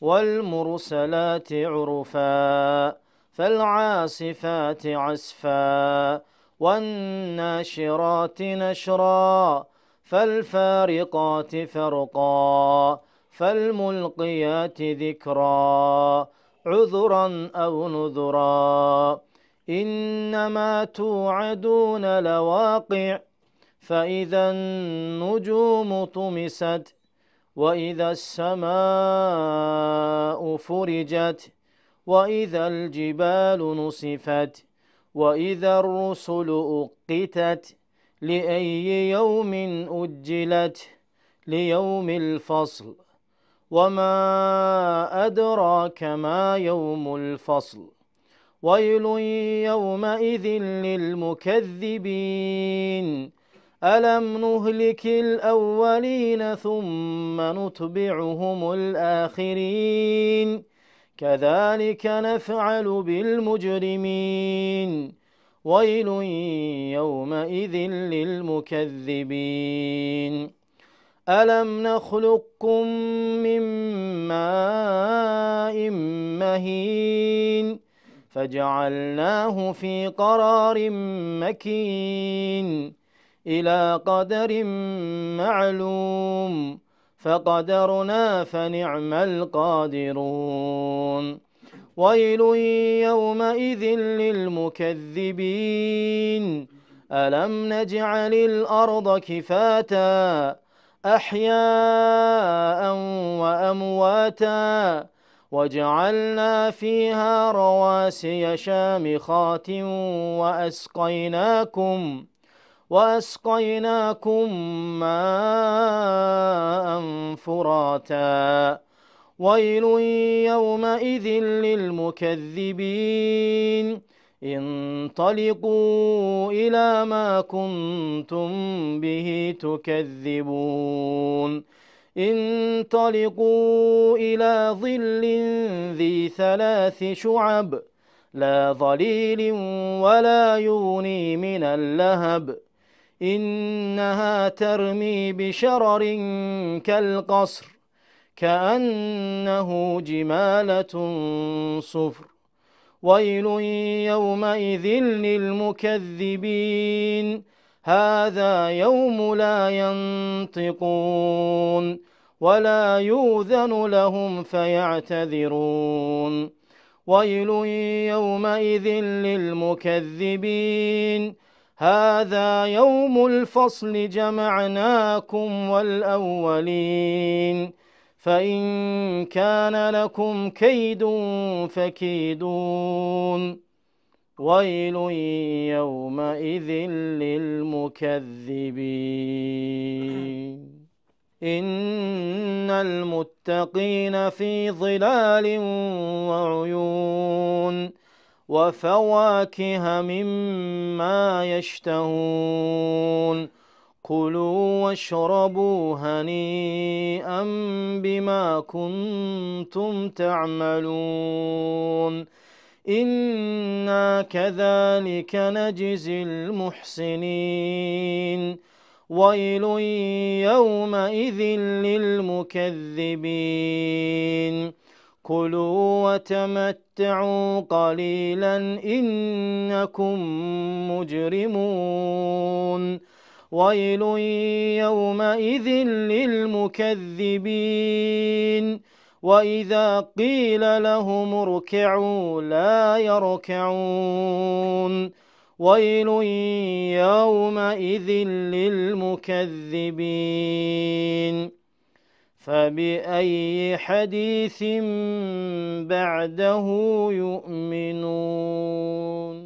والمرسلات عرفا فالعاصفات عسفا والناشرات نشرا فالفارقات فرقا فالملقيات ذكرا عذرا أو نذرا إنما توعدون لواقع فإذا النجوم طمست وإذا السماء فرجت وإذا الجبال نصفت وإذا الرسل أقتت لأي يوم أجلت ليوم الفصل وما أدراك ما يوم الفصل ويل يومئذ للمكذبين ألم نهلك الأولين ثم نتبعهم الآخرين كذلك نفعل بالمجرمين ويل يومئذ للمكذبين ألم نخلقكم من ماء مهين فجعلناه في قرار مكين إلى قدر معلوم فقدرنا فنعم القادرون ويل يومئذ للمكذبين ألم نجعل الأرض كفاتا أحياء وأمواتا وجعلنا فيها رواسي شامخات وأسقيناكم وأسقيناكم ماء فراتا ويل يومئذ للمكذبين انطلقوا إلى ما كنتم به تكذبون انطلقوا إلى ظل ذي ثلاث شعب لا ظليل ولا يغني من اللهب إنها ترمي بشرر كالقصر كأنه جمالة صفر ويل يومئذ للمكذبين هذا يوم لا ينطقون ولا يوذن لهم فيعتذرون ويل يومئذ للمكذبين هذا يوم الفصل جمعناكم والأولين فإن كان لكم كيد فكيدون ويل يومئذ للمكذبين إن المتقين في ظلال وعيون وفواكه مما يشتهون كلوا واشربوا هنيئا بما كنتم تعملون إنا كذلك نجزي المحسنين ويل يومئذ للمكذبين كلوا وتمتعوا قليلا إنكم مجرمون ويل يومئذ للمكذبين وإذا قيل لهم اركعوا لا يركعون ويل يومئذ للمكذبين فبأي حديث بعده يؤمنون